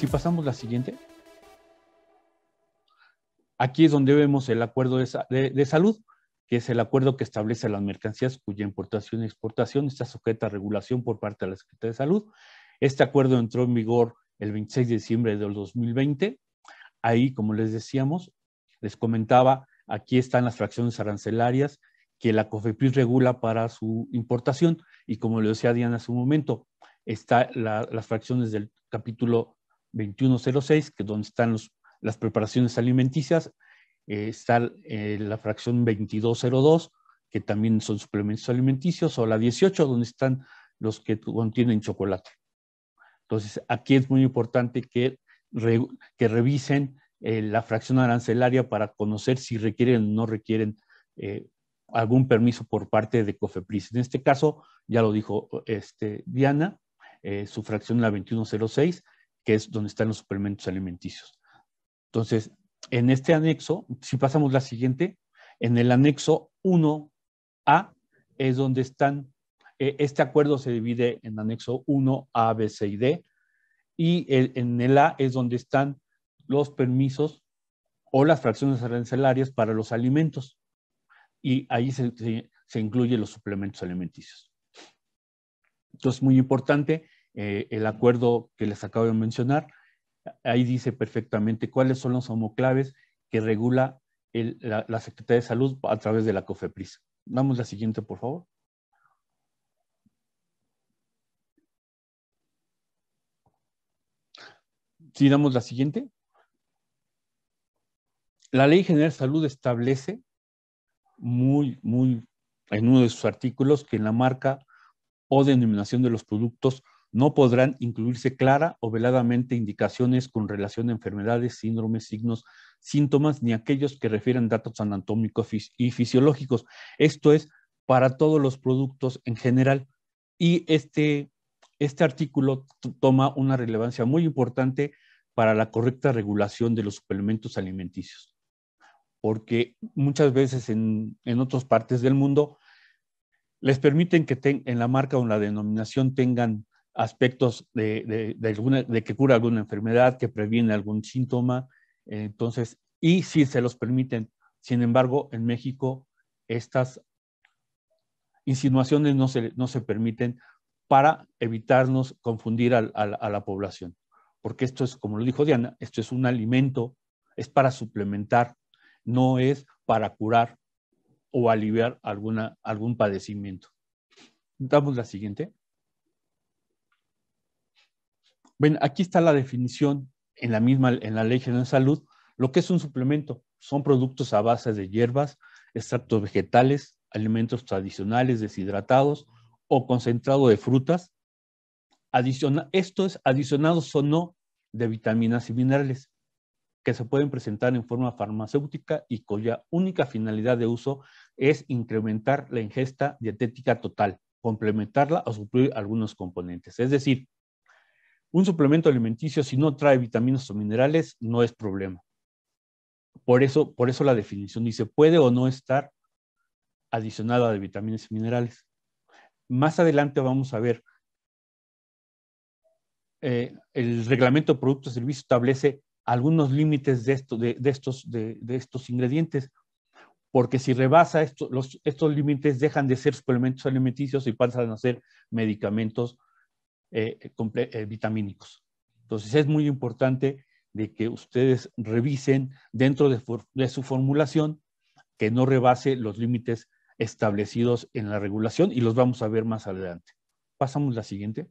Si pasamos la siguiente. Aquí es donde vemos el acuerdo de, salud, que es el acuerdo que establece las mercancías cuya importación y exportación está sujeta a regulación por parte de la Secretaría de Salud. Este acuerdo entró en vigor el 26 de diciembre del 2020. Ahí, como les decíamos, les comentaba, aquí están las fracciones arancelarias que la COFEPRIS regula para su importación. Y como le decía Diana hace un momento, están las fracciones del capítulo 2106, que donde están las preparaciones alimenticias, eh, está eh, la fracción 2202, que también son suplementos alimenticios, o la 18, donde están los que contienen chocolate. Entonces, aquí es muy importante que, que revisen eh, la fracción arancelaria para conocer si requieren o no requieren algún permiso por parte de COFEPRIS. En este caso, ya lo dijo este, Diana, su fracción la 2106 que es donde están los suplementos alimenticios. Entonces, en este anexo, si pasamos la siguiente, en el anexo 1A es donde están, eh, este acuerdo se divide en anexo 1, A, B, C y D, y en el A es donde están los permisos o las fracciones arancelarias para los alimentos. Y ahí se, se incluyen los suplementos alimenticios. Entonces, muy importante, eh, el acuerdo que les acabo de mencionar. Ahí dice perfectamente cuáles son los homoclaves que regula la, la, Secretaría de Salud a través de la COFEPRIS. Damos la siguiente, por favor. Sí, damos la siguiente. La Ley General de Salud establece muy, muy en uno de sus artículos que en la marca o denominación de los productos no podrán incluirse clara o veladamente indicaciones con relación a enfermedades, síndromes, signos, síntomas, ni aquellos que refieran datos anatómicos y fisiológicos. Esto es para todos los productos en general. Y este, este artículo toma una relevancia muy importante para la correcta regulación de los suplementos alimenticios. Porque muchas veces en, otras partes del mundo les permiten que en la marca o en la denominación tengan aspectos de, alguna, de que cura alguna enfermedad, que previene algún síntoma, entonces, y si se los permiten. Sin embargo, en México estas insinuaciones no se, no se permiten para evitarnos confundir a, a, la población. Porque esto es, como lo dijo Diana, esto es un alimento, es para suplementar, no es para curar o aliviar alguna, algún padecimiento. Damos la siguiente. Bueno, aquí está la definición en la misma, en la Ley de Salud, lo que es un suplemento. Son productos a base de hierbas, extractos vegetales, alimentos tradicionales deshidratados o concentrado de frutas. Adiciona, es adicionados o no de vitaminas y minerales que se pueden presentar en forma farmacéutica y cuya única finalidad de uso es incrementar la ingesta dietética total, complementarla o suplir algunos componentes. Es decir, un suplemento alimenticio, si no trae vitaminas o minerales, no es problema. Por eso, por eso la definición dice, puede o no estar adicionada de vitaminas y minerales. Más adelante vamos a ver, eh, el reglamento de productos y servicios establece algunos límites de, de, estos, de, estos, ingredientes, porque si rebasa estos límites dejan de ser suplementos alimenticios y pasan a ser medicamentos eh, eh, eh, vitamínicos. Entonces es muy importante de que ustedes revisen dentro de, de su formulación que no rebase los límites establecidos en la regulación y los vamos a ver más adelante. Pasamos a la siguiente.